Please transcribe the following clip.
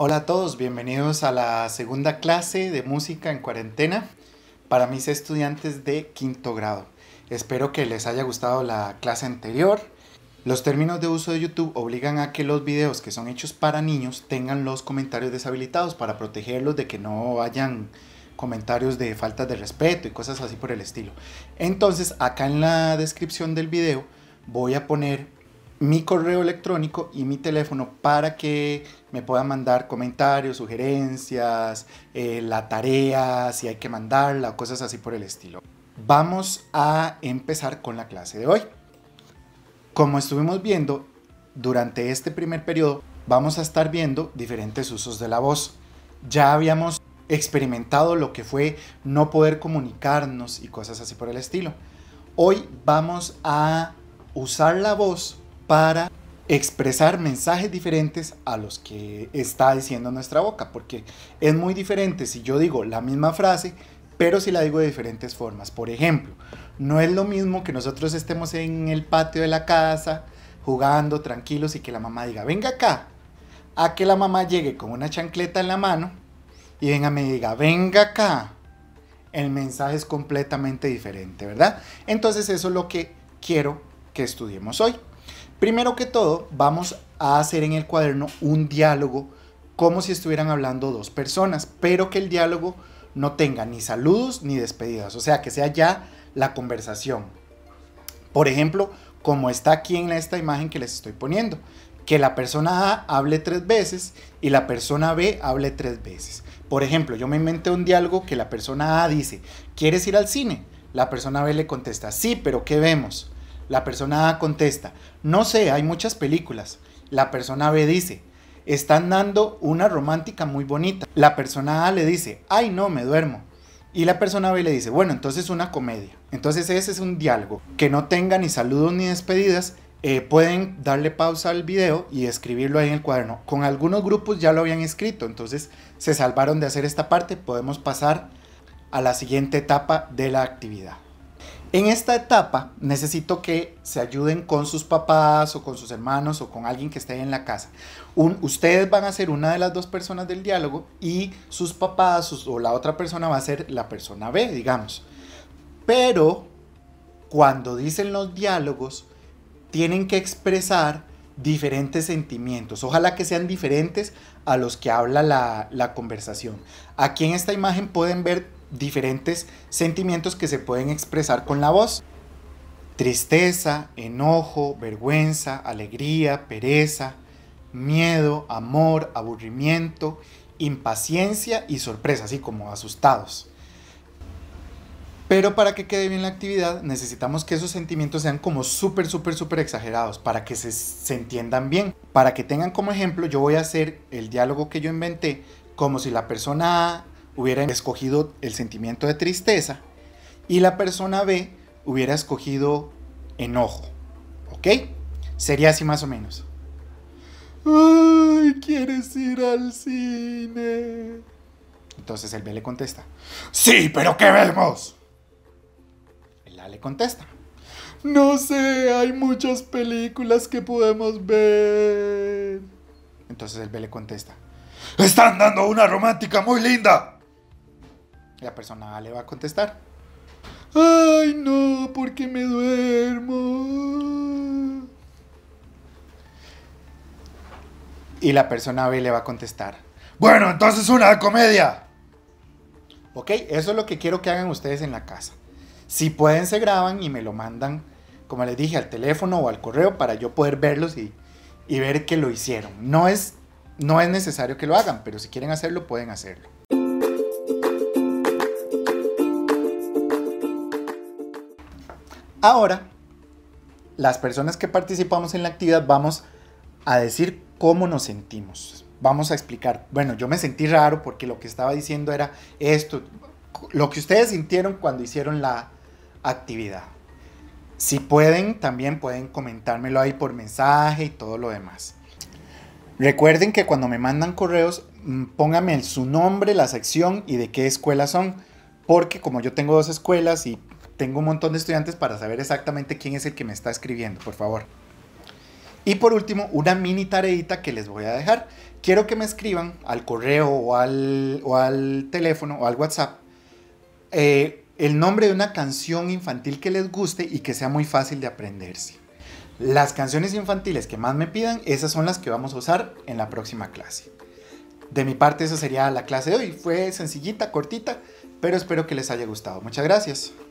Hola a todos, bienvenidos a la segunda clase de música en cuarentena para mis estudiantes de quinto grado. Espero que les haya gustado la clase anterior. Los términos de uso de YouTube obligan a que los videos que son hechos para niños tengan los comentarios deshabilitados para protegerlos de que no hayan comentarios de falta de respeto y cosas así por el estilo. Entonces, acá en la descripción del video voy a poner mi correo electrónico y mi teléfono para que me puedan mandar comentarios, sugerencias, eh, la tarea, si hay que mandarla, cosas así por el estilo. Vamos a empezar con la clase de hoy. Como estuvimos viendo, durante este primer periodo vamos a estar viendo diferentes usos de la voz. Ya habíamos experimentado lo que fue no poder comunicarnos y cosas así por el estilo. Hoy vamos a usar la voz para expresar mensajes diferentes a los que está diciendo nuestra boca, porque es muy diferente si yo digo la misma frase, pero si la digo de diferentes formas. Por ejemplo, no es lo mismo que nosotros estemos en el patio de la casa jugando tranquilos y que la mamá diga, venga acá, a que la mamá llegue con una chancleta en la mano y venga me diga, venga acá. El mensaje es completamente diferente, ¿verdad? Entonces eso es lo que quiero que estudiemos hoy. Primero que todo, vamos a hacer en el cuaderno un diálogo como si estuvieran hablando dos personas, pero que el diálogo no tenga ni saludos ni despedidas, o sea, que sea ya la conversación. Por ejemplo, como está aquí en esta imagen que les estoy poniendo, que la persona A hable tres veces y la persona B hable tres veces. Por ejemplo, yo me inventé un diálogo que la persona A dice, ¿quieres ir al cine? La persona B le contesta, sí, pero ¿qué vemos? La persona A contesta, no sé, hay muchas películas. La persona B dice, están dando una romántica muy bonita. La persona A le dice, ay no, me duermo. Y la persona B le dice, bueno, entonces una comedia. Entonces ese es un diálogo. Que no tenga ni saludos ni despedidas. Eh, pueden darle pausa al video y escribirlo ahí en el cuaderno. Con algunos grupos ya lo habían escrito, entonces se salvaron de hacer esta parte. Podemos pasar a la siguiente etapa de la actividad. En esta etapa necesito que se ayuden con sus papás o con sus hermanos o con alguien que esté en la casa. Un, ustedes van a ser una de las dos personas del diálogo y sus papás o la otra persona va a ser la persona B, digamos. Pero cuando dicen los diálogos, tienen que expresar diferentes sentimientos. Ojalá que sean diferentes a los que habla la, la conversación. Aquí en esta imagen pueden ver diferentes sentimientos que se pueden expresar con la voz. Tristeza, enojo, vergüenza, alegría, pereza, miedo, amor, aburrimiento, impaciencia y sorpresa, así como asustados. Pero para que quede bien la actividad necesitamos que esos sentimientos sean como súper, súper, súper exagerados, para que se, entiendan bien. Para que tengan como ejemplo, yo voy a hacer el diálogo que yo inventé como si la persona hubiera escogido el sentimiento de tristeza y la persona B hubiera escogido enojo. ¿Ok? Sería así más o menos. ¡Ay, quieres ir al cine! Entonces el B le contesta: ¡Sí, pero qué vemos! El A le contesta: No sé, hay muchas películas que podemos ver. Entonces el B le contesta: ¡Están dando una romántica muy linda! La persona le va a contestar. Ay, no, porque me duermo. Y la persona B le va a contestar. Bueno, entonces una comedia. Ok, eso es lo que quiero que hagan ustedes en la casa. Si pueden, se graban y me lo mandan, como les dije, al teléfono o al correo para yo poder verlos y, y ver que lo hicieron. No es, no es necesario que lo hagan, pero si quieren hacerlo, pueden hacerlo. Ahora, las personas que participamos en la actividad vamos a decir cómo nos sentimos. Vamos a explicar, bueno, yo me sentí raro porque lo que estaba diciendo era esto, lo que ustedes sintieron cuando hicieron la actividad. Si pueden, también pueden comentármelo ahí por mensaje y todo lo demás. Recuerden que cuando me mandan correos, mm, pónganme su nombre, la sección y de qué escuela son, porque como yo tengo dos escuelas y tengo un montón de estudiantes para saber exactamente quién es el que me está escribiendo, por favor. Y por último, una mini tareita que les voy a dejar. Quiero que me escriban al correo o al, teléfono o al WhatsApp eh, el nombre de una canción infantil que les guste y que sea muy fácil de aprenderse. Las canciones infantiles que más me pidan, esas son las que vamos a usar en la próxima clase. De mi parte, esa sería la clase de hoy. Fue sencillita, cortita, pero espero que les haya gustado. Muchas gracias.